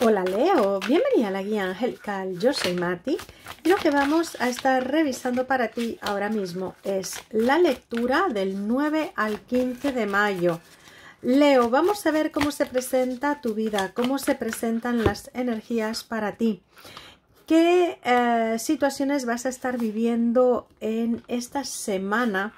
Hola Leo, bienvenida a la guía Cal. yo soy Mati y lo que vamos a estar revisando para ti ahora mismo es la lectura del 9 al 15 de mayo. Leo, vamos a ver cómo se presenta tu vida, cómo se presentan las energías para ti. ¿Qué eh, situaciones vas a estar viviendo en esta semana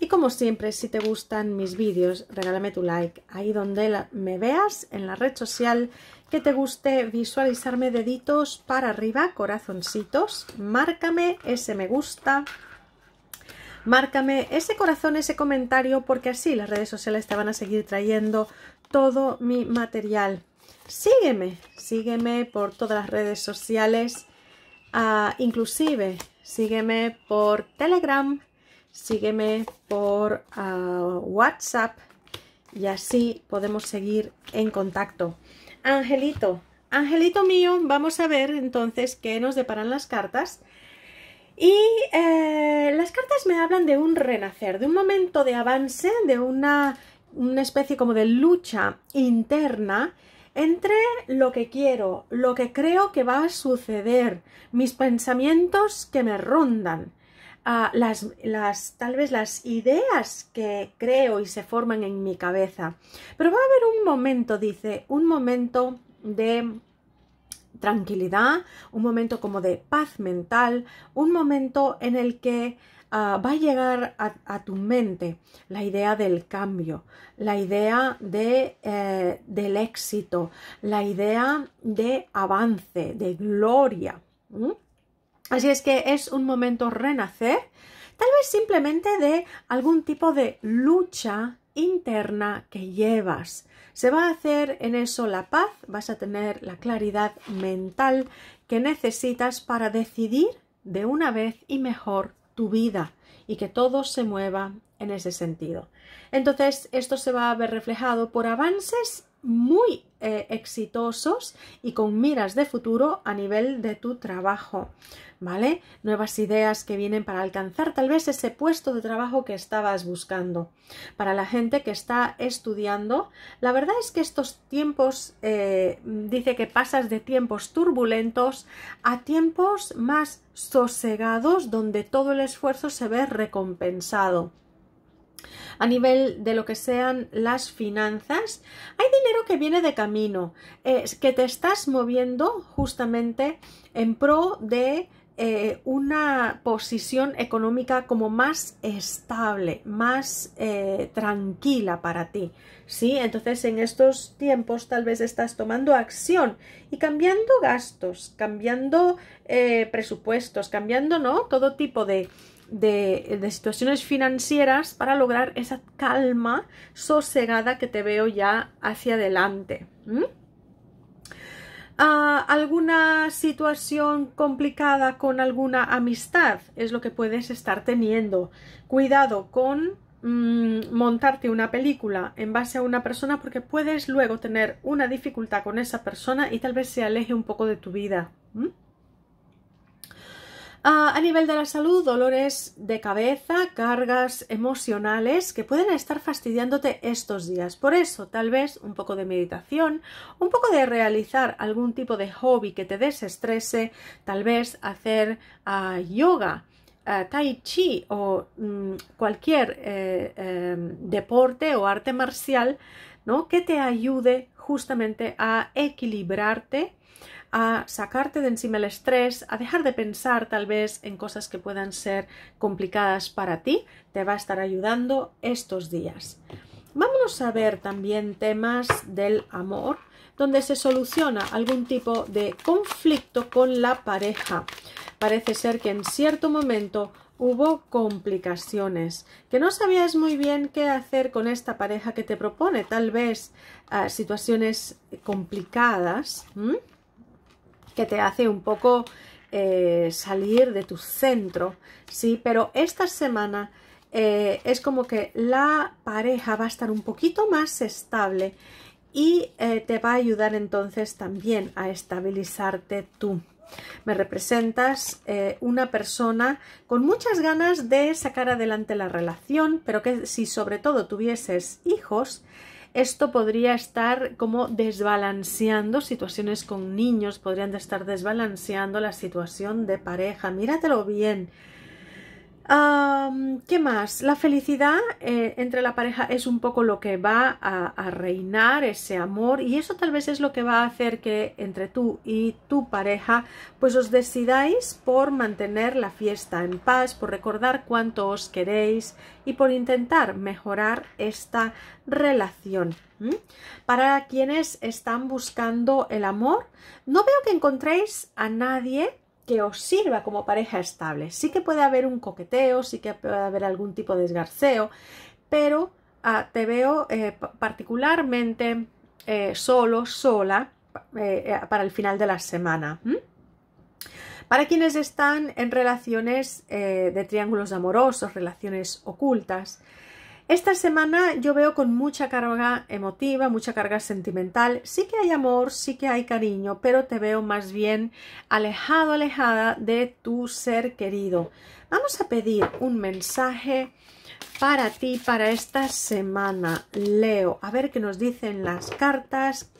y como siempre, si te gustan mis vídeos, regálame tu like. Ahí donde me veas, en la red social, que te guste visualizarme deditos para arriba, corazoncitos, márcame ese me gusta, márcame ese corazón, ese comentario, porque así las redes sociales te van a seguir trayendo todo mi material. Sígueme, sígueme por todas las redes sociales, ah, inclusive sígueme por Telegram, sígueme por uh, WhatsApp y así podemos seguir en contacto. Angelito, Angelito mío, vamos a ver entonces qué nos deparan las cartas. Y eh, las cartas me hablan de un renacer, de un momento de avance, de una, una especie como de lucha interna entre lo que quiero, lo que creo que va a suceder, mis pensamientos que me rondan las, las, tal vez las ideas que creo y se forman en mi cabeza. Pero va a haber un momento, dice, un momento de tranquilidad, un momento como de paz mental, un momento en el que ah, va a llegar a, tu mente la idea del cambio, la idea de, eh, del éxito, la idea de avance, de gloria. Así es que es un momento renacer, tal vez simplemente de algún tipo de lucha interna que llevas. Se va a hacer en eso la paz, vas a tener la claridad mental que necesitas para decidir de una vez y mejor tu vida y que todo se mueva en ese sentido. Entonces, esto se va a ver reflejado por avances muy eh, exitosos y con miras de futuro a nivel de tu trabajo, ¿vale? Nuevas ideas que vienen para alcanzar tal vez ese puesto de trabajo que estabas buscando. Para la gente que está estudiando, la verdad es que estos tiempos, eh, dice que pasas de tiempos turbulentos a tiempos más sosegados donde todo el esfuerzo se ve recompensado a nivel de lo que sean las finanzas, hay dinero que viene de camino, que te estás moviendo justamente en pro de eh, una posición económica como más estable, más eh, tranquila para ti. ¿sí? Entonces en estos tiempos tal vez estás tomando acción y cambiando gastos, cambiando eh, presupuestos, cambiando ¿no? todo tipo de, de, situaciones financieras para lograr esa calma sosegada que te veo ya hacia adelante. Ah, alguna situación complicada con alguna amistad es lo que puedes estar teniendo. Cuidado con mm, montarte una película en base a una persona porque puedes luego tener una dificultad con esa persona y tal vez se aleje un poco de tu vida. Ah, a nivel de la salud, dolores de cabeza, cargas emocionales que pueden estar fastidiándote estos días. Por eso, tal vez un poco de meditación, un poco de realizar algún tipo de hobby que te desestrese, tal vez hacer ah, yoga. Ah, tai chi o mm, cualquier eh, em, deporte o arte marcial ¿no? que te ayude justamente a equilibrarte a sacarte de encima el estrés, a dejar de pensar tal vez en cosas que puedan ser complicadas para ti, te va a estar ayudando estos días. Vamos a ver también temas del amor, donde se soluciona algún tipo de conflicto con la pareja. Parece ser que en cierto momento hubo complicaciones, que no sabías muy bien qué hacer con esta pareja que te propone tal vez ah, situaciones complicadas que te hace un poco eh, salir de tu centro, ¿sí? Pero esta semana eh, es como que la pareja va a estar un poquito más estable y eh, te va a ayudar entonces también a estabilizarte tú. Me representas una persona con muchas ganas de sacar adelante la relación, pero que si sobre todo tuvieses hijos, esto podría estar como desbalanceando situaciones con niños, podrían estar desbalanceando la situación de pareja. Míratelo bien. ¿Qué más? La felicidad eh, entre la pareja es un poco lo que va a, reinar, ese amor, y eso tal vez es lo que va a hacer que entre tú y tu pareja, pues os decidáis por mantener la fiesta en paz, por recordar cuánto os queréis y por intentar mejorar esta relación. Para quienes están buscando el amor, no veo que encontréis a nadie que os sirva como pareja estable. Sí que puede haber un coqueteo, sí que puede haber algún tipo de desgarceo, pero ah, te veo eh, particularmente eh, solo, sola, eh, para el final de la semana. Para quienes están en relaciones de triángulos amorosos, relaciones ocultas, esta semana yo veo con mucha carga emotiva, mucha carga sentimental. Sí que hay amor, sí que hay cariño, pero te veo más bien alejado, alejada de tu ser querido. Vamos a pedir un mensaje para ti, para esta semana, Leo. A ver qué nos dicen las cartas.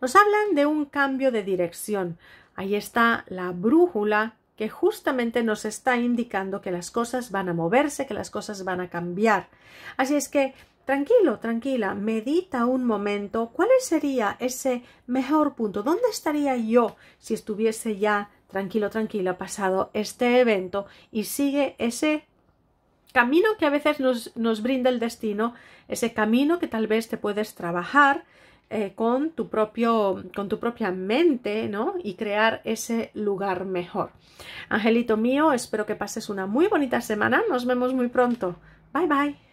Nos hablan de un cambio de dirección. Ahí está la brújula que justamente nos está indicando que las cosas van a moverse, que las cosas van a cambiar. Así es que tranquilo, tranquila, medita un momento cuál sería ese mejor punto, dónde estaría yo si estuviese ya tranquilo, tranquila, pasado este evento y sigue ese camino que a veces nos, nos brinda el destino, ese camino que tal vez te puedes trabajar, eh, con, tu propio, con tu propia mente, ¿no? Y crear ese lugar mejor. Angelito mío, espero que pases una muy bonita semana. Nos vemos muy pronto. Bye bye.